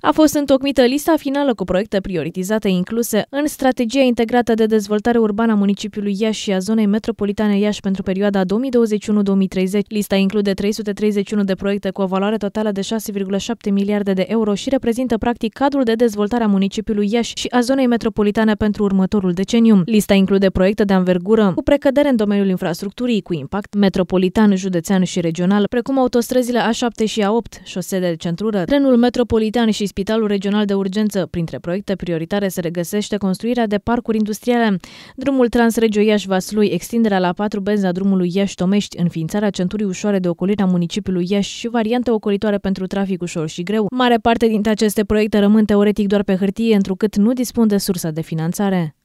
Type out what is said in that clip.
A fost întocmită lista finală cu proiecte prioritizate incluse în strategia integrată de dezvoltare urbană a municipiului Iași și a zonei metropolitane Iași pentru perioada 2021-2030. Lista include 331 de proiecte cu o valoare totală de 6,7 miliarde de euro și reprezintă practic cadrul de dezvoltare a municipiului Iași și a zonei metropolitane pentru următorul deceniu. Lista include proiecte de anvergură cu precădere în domeniul infrastructurii cu impact metropolitan, județean și regional, precum autostrăzile A7 și A8, șosele de centură, trenul metropolitan și Spitalul Regional de Urgență. Printre proiecte prioritare se regăsește construirea de parcuri industriale, drumul Transregio Iași-Vaslui, extinderea la patru benzi a drumului Iași-Tomești, înființarea centurii ușoare de ocolire a municipiului Iași și variante ocolitoare pentru trafic ușor și greu. Mare parte dintre aceste proiecte rămân teoretic doar pe hârtie, întrucât nu dispun de sursa de finanțare.